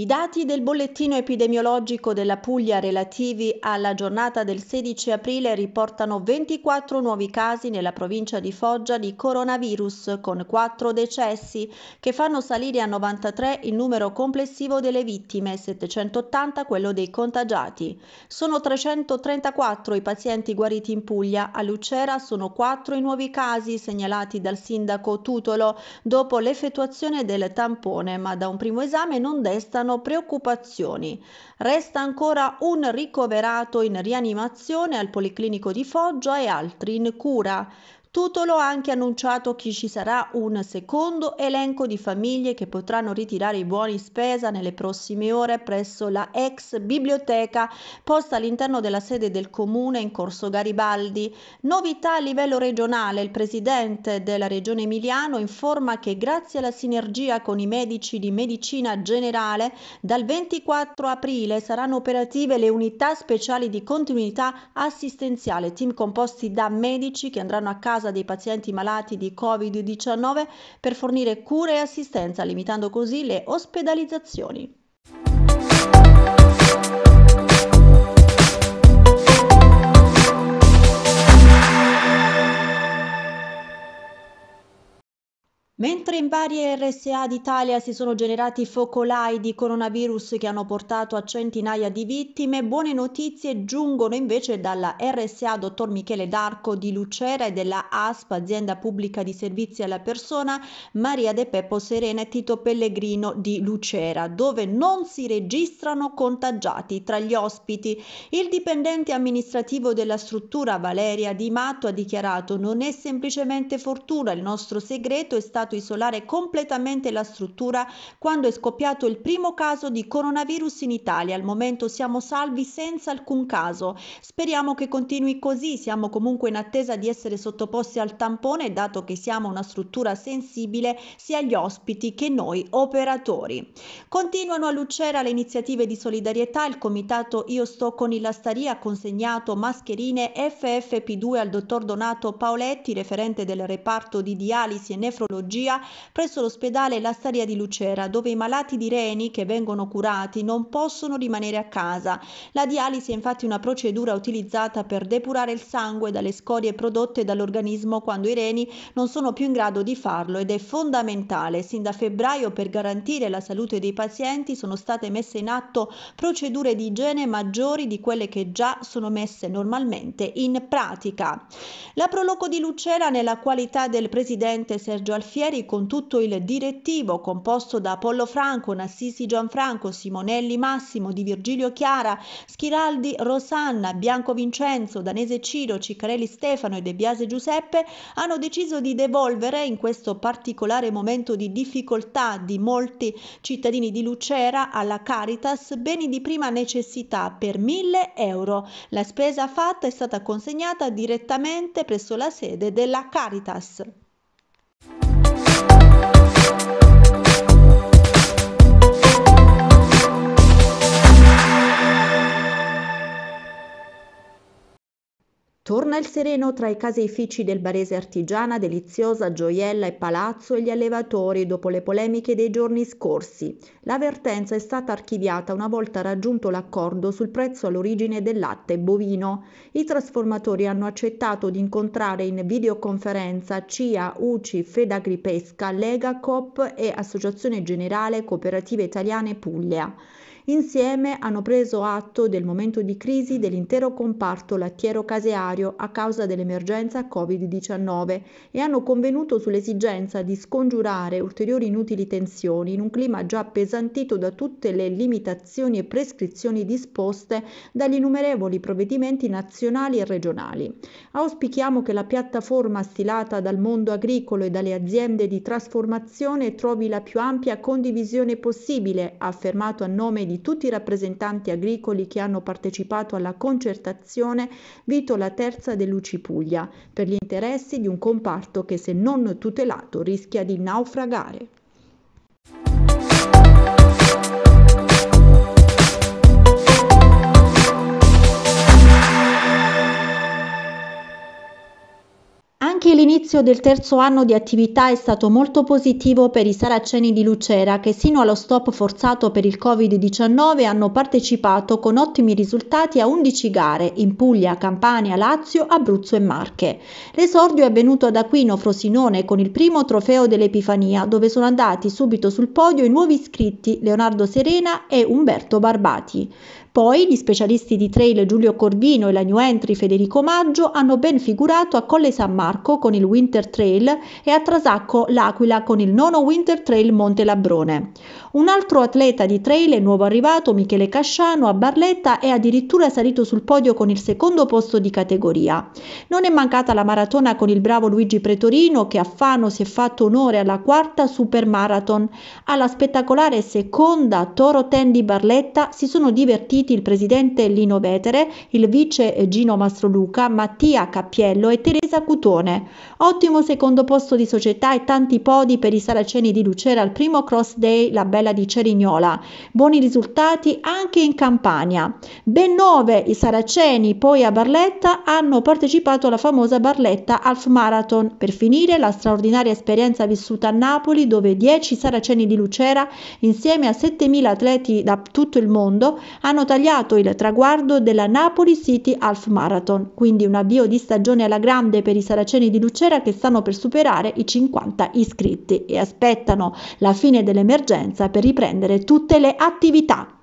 I dati del bollettino epidemiologico della Puglia relativi alla giornata del 16 aprile riportano 24 nuovi casi nella provincia di Foggia di coronavirus con 4 decessi che fanno salire a 93 il numero complessivo delle vittime, e 780 quello dei contagiati. Sono 334 i pazienti guariti in Puglia, a Lucera sono 4 i nuovi casi segnalati dal sindaco Tutolo dopo l'effettuazione del tampone, ma da un primo esame non destano suscitano preoccupazioni. Resta ancora un ricoverato in rianimazione al Policlinico di Foggia e altri in cura. Tutolo ha anche annunciato che ci sarà un secondo elenco di famiglie che potranno ritirare i buoni spesa nelle prossime ore presso la ex biblioteca posta all'interno della sede del comune in Corso Garibaldi. Novità a livello regionale, il presidente della regione Emiliano informa che grazie alla sinergia con i medici di medicina generale dal 24 aprile saranno operative le unità speciali di continuità assistenziale, team composti da medici che andranno a casa casa dei pazienti malati di Covid-19 per fornire cure e assistenza, limitando così le ospedalizzazioni. Mentre in varie RSA d'Italia si sono generati focolai di coronavirus che hanno portato a centinaia di vittime, buone notizie giungono invece dalla RSA Dottor Michele D'Arco di Lucera e della ASP, azienda pubblica di servizi alla persona, Maria De Peppo Serena e Tito Pellegrino di Lucera, dove non si registrano contagiati tra gli ospiti. Il dipendente amministrativo della struttura Valeria Di Matto ha dichiarato non è semplicemente fortuna, il nostro segreto è stato stato isolare completamente la struttura quando è scoppiato il primo caso di coronavirus in Italia. Al momento siamo salvi senza alcun caso. Speriamo che continui così, siamo comunque in attesa di essere sottoposti al tampone dato che siamo una struttura sensibile sia agli ospiti che noi operatori. Continuano a Lucera le iniziative di solidarietà, il comitato Io sto con il Lastaria ha consegnato mascherine FFP2 al dottor Donato Paoletti, referente del reparto di dialisi e nefrologia chirurgia presso l'ospedale La Staria di Lucera, dove i malati di reni che vengono curati non possono rimanere a casa. La dialisi è infatti una procedura utilizzata per depurare il sangue dalle scorie prodotte dall'organismo quando i reni non sono più in grado di farlo ed è fondamentale. Sin da febbraio per garantire la salute dei pazienti sono state messe in atto procedure di igiene maggiori di quelle che già sono messe normalmente in pratica. La Proloco di Lucera nella qualità del presidente Sergio Alfieri ieri con tutto il direttivo composto da Apollo Franco, Nassisi Gianfranco, Simonelli Massimo, Di Virgilio Chiara, Schiraldi Rosanna, Bianco Vincenzo, Danese Ciro, Ciccarelli Stefano e De Biase Giuseppe hanno deciso di devolvere in questo particolare momento di difficoltà di molti cittadini di Lucera alla Caritas beni di prima necessità per 1000 euro. La spesa fatta è stata consegnata direttamente presso la sede della Caritas. Torna il sereno tra i caseifici del Barese Artigiana, Deliziosa, Gioiella e Palazzo e gli allevatori dopo le polemiche dei giorni scorsi. L'avvertenza è stata archiviata una volta raggiunto l'accordo sul prezzo all'origine del latte bovino. I trasformatori hanno accettato di incontrare in videoconferenza CIA, UCI, Fedagripesca, Lega, COP e Associazione Generale Cooperative Italiane Puglia. Insieme hanno preso atto del momento di crisi dell'intero comparto lattiero caseario a causa dell'emergenza Covid-19 e hanno convenuto sull'esigenza di scongiurare ulteriori inutili tensioni in un clima già appesantito da tutte le limitazioni e prescrizioni disposte dagli innumerevoli provvedimenti nazionali e regionali. Auspichiamo che la piattaforma stilata dal mondo agricolo e dalle aziende di trasformazione trovi la più ampia condivisione possibile, ha affermato a nome di tutti i rappresentanti agricoli che hanno partecipato alla concertazione Vito la Terza dell'UCI Puglia per gli interessi di un comparto che se non tutelato rischia di naufragare. L'inizio del terzo anno di attività è stato molto positivo per i saraceni di Lucera che sino allo stop forzato per il Covid-19 hanno partecipato con ottimi risultati a 11 gare in Puglia, Campania, Lazio, Abruzzo e Marche. L'esordio è avvenuto ad Aquino Frosinone con il primo trofeo dell'Epifania dove sono andati subito sul podio i nuovi iscritti Leonardo Serena e Umberto Barbati. Poi gli specialisti di trail Giulio Corvino e la new entry Federico Maggio hanno ben figurato a Colle San Marco con il Winter Trail e a Trasacco l'Aquila con il nono Winter Trail Monte Labrone. Un altro atleta di trail e nuovo arrivato, Michele Casciano, a Barletta è addirittura salito sul podio con il secondo posto di categoria. Non è mancata la maratona con il bravo Luigi Pretorino che a Fano si è fatto onore alla quarta Super Marathon. Alla spettacolare seconda Toro Ten di Barletta si sono divertiti il presidente Lino Vetere, il vice Gino Mastroluca, Mattia Cappiello e Teresa Cutone. Ottimo secondo posto di società e tanti podi per i saraceni di Lucera al primo cross day La Bella di Cerignola. Buoni risultati anche in Campania. Ben nove i saraceni poi a Barletta hanno partecipato alla famosa Barletta Half Marathon per finire la straordinaria esperienza vissuta a Napoli dove dieci saraceni di Lucera insieme a 7.000 atleti da tutto il mondo hanno tagliato il traguardo della Napoli City Half Marathon. Quindi un avvio di stagione alla grande per i saraceni di Lucera ora che stanno per superare i 50 iscritti e aspettano la fine dell'emergenza per riprendere tutte le attività.